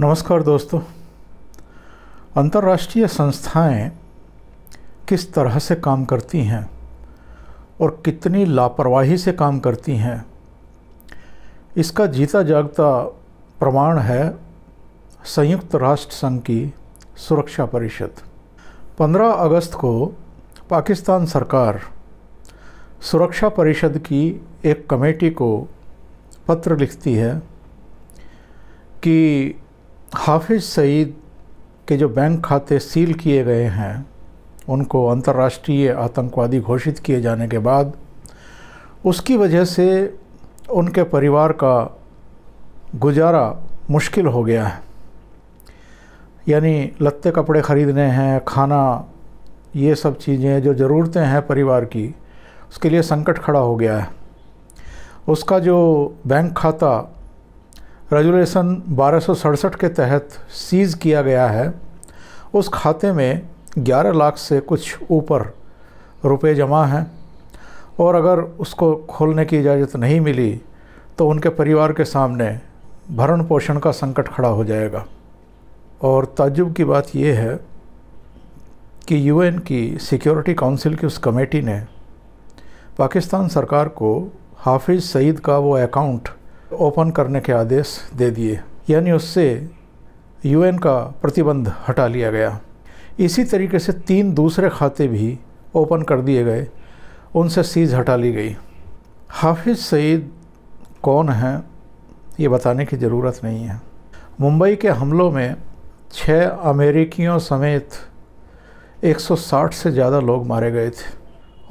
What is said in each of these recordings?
नमस्कार दोस्तों अंतर्राष्ट्रीय संस्थाएं किस तरह से काम करती हैं और कितनी लापरवाही से काम करती हैं इसका जीता जागता प्रमाण है संयुक्त राष्ट्र संघ की सुरक्षा परिषद 15 अगस्त को पाकिस्तान सरकार सुरक्षा परिषद की एक कमेटी को पत्र लिखती है कि हाफिज सईद के जो बैंक खाते सील किए गए हैं उनको अंतर्राष्ट्रीय आतंकवादी घोषित किए जाने के बाद उसकी वजह से उनके परिवार का गुजारा मुश्किल हो गया है यानी लत्ते कपड़े ख़रीदने हैं खाना ये सब चीज़ें जो ज़रूरतें हैं परिवार की उसके लिए संकट खड़ा हो गया है उसका जो बैंक खाता रेजुलेशन बारह के तहत सीज़ किया गया है उस खाते में 11 लाख से कुछ ऊपर रुपए जमा हैं और अगर उसको खोलने की इजाज़त नहीं मिली तो उनके परिवार के सामने भरण पोषण का संकट खड़ा हो जाएगा और ताजुब की बात यह है कि यूएन की सिक्योरिटी काउंसिल की उस कमेटी ने पाकिस्तान सरकार को हाफिज़ सईद का वो अकाउंट ओपन करने के आदेश दे दिए यानी उससे यूएन का प्रतिबंध हटा लिया गया इसी तरीके से तीन दूसरे खाते भी ओपन कर दिए गए उनसे सीज हटा ली गई हाफिज सईद कौन हैं ये बताने की ज़रूरत नहीं है मुंबई के हमलों में छः अमेरिकियों समेत 160 से ज़्यादा लोग मारे गए थे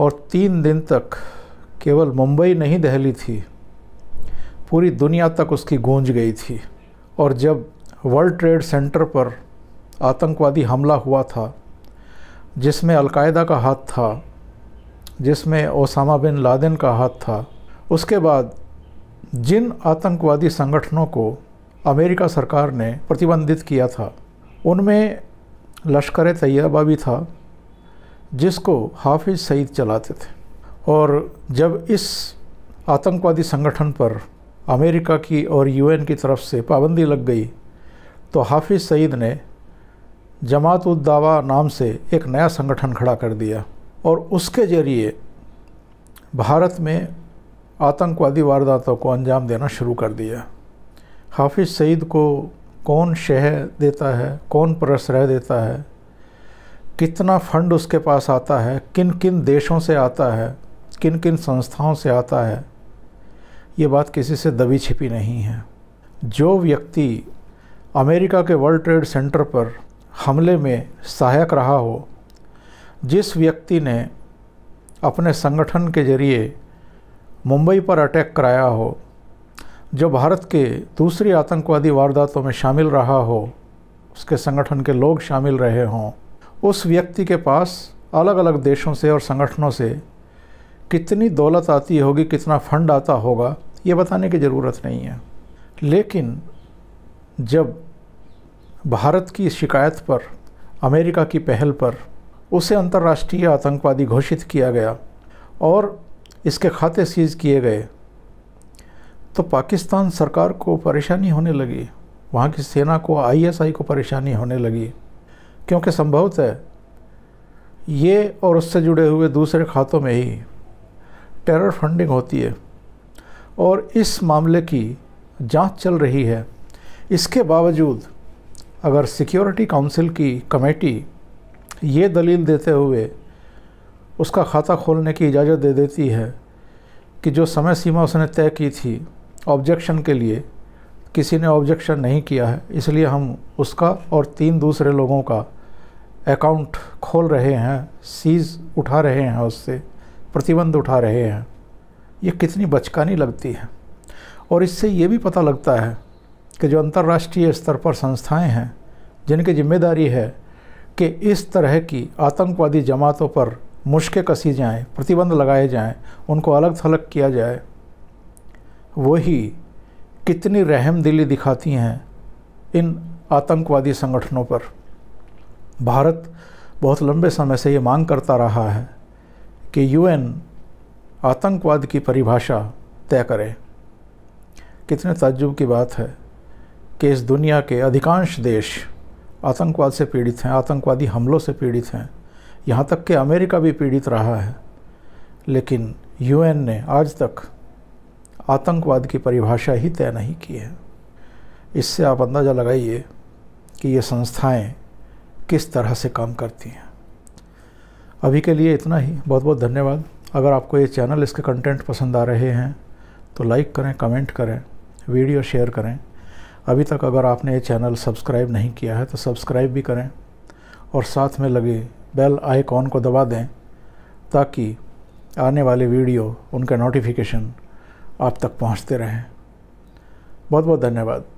और तीन दिन तक केवल मुंबई नहीं दहली थी पूरी दुनिया तक उसकी गूंज गई थी और जब वर्ल्ड ट्रेड सेंटर पर आतंकवादी हमला हुआ था जिसमें अलकायदा का हाथ था जिसमें ओसामा बिन लादेन का हाथ था उसके बाद जिन आतंकवादी संगठनों को अमेरिका सरकार ने प्रतिबंधित किया था उनमें लश्कर तैयबा भी था जिसको हाफिज़ सईद चलाते थे और जब इस आतंकवादी संगठन पर अमेरिका की और यूएन की तरफ से पाबंदी लग गई तो हाफिज़ सईद ने जमात उद्दावा नाम से एक नया संगठन खड़ा कर दिया और उसके ज़रिए भारत में आतंकवादी वारदातों को अंजाम देना शुरू कर दिया हाफिज़ सईद को कौन शह देता है कौन रह देता है कितना फंड उसके पास आता है किन किन देशों से आता है किन किन संस्थाओं से आता है ये बात किसी से दबी छिपी नहीं है जो व्यक्ति अमेरिका के वर्ल्ड ट्रेड सेंटर पर हमले में सहायक रहा हो जिस व्यक्ति ने अपने संगठन के जरिए मुंबई पर अटैक कराया हो जो भारत के दूसरी आतंकवादी वारदातों में शामिल रहा हो उसके संगठन के लोग शामिल रहे हों उस व्यक्ति के पास अलग अलग देशों से और संगठनों से कितनी दौलत आती होगी कितना फंड आता होगा ये बताने की ज़रूरत नहीं है लेकिन जब भारत की शिकायत पर अमेरिका की पहल पर उसे अंतर्राष्ट्रीय आतंकवादी घोषित किया गया और इसके खाते सीज किए गए तो पाकिस्तान सरकार को परेशानी होने लगी वहाँ की सेना को आईएसआई को परेशानी होने लगी क्योंकि संभवतः ये और उससे जुड़े हुए दूसरे खातों में ही टेरर फंडिंग होती है और इस मामले की जांच चल रही है इसके बावजूद अगर सिक्योरिटी काउंसिल की कमेटी ये दलील देते हुए उसका खाता खोलने की इजाज़त दे देती है कि जो समय सीमा उसने तय की थी ऑब्जेक्शन के लिए किसी ने ऑब्जेक्शन नहीं किया है इसलिए हम उसका और तीन दूसरे लोगों का अकाउंट खोल रहे हैं सीज़ उठा रहे हैं उससे प्रतिबंध उठा रहे हैं ये कितनी बचकानी लगती है और इससे ये भी पता लगता है कि जो अंतर्राष्ट्रीय स्तर पर संस्थाएं हैं जिनकी जिम्मेदारी है कि इस तरह की आतंकवादी जमातों पर मुश्कें कसी जाएं, प्रतिबंध लगाए जाएं, उनको अलग थलग किया जाए वही कितनी रहम दिली दिखाती हैं इन आतंकवादी संगठनों पर भारत बहुत लंबे समय से ये मांग करता रहा है कि यूएन आतंकवाद की परिभाषा तय करें कितने तजुब की बात है कि इस दुनिया के अधिकांश देश आतंकवाद से पीड़ित हैं आतंकवादी हमलों से पीड़ित हैं यहाँ तक कि अमेरिका भी पीड़ित रहा है लेकिन यूएन ने आज तक आतंकवाद की परिभाषा ही तय नहीं की है इससे आप अंदाज़ा लगाइए कि ये संस्थाएं किस तरह से काम करती हैं अभी के लिए इतना ही बहुत बहुत धन्यवाद अगर आपको ये चैनल इसके कंटेंट पसंद आ रहे हैं तो लाइक करें कमेंट करें वीडियो शेयर करें अभी तक अगर आपने ये चैनल सब्सक्राइब नहीं किया है तो सब्सक्राइब भी करें और साथ में लगे बेल आइकॉन को दबा दें ताकि आने वाले वीडियो उनका नोटिफिकेशन आप तक पहुंचते रहें बहुत बहुत धन्यवाद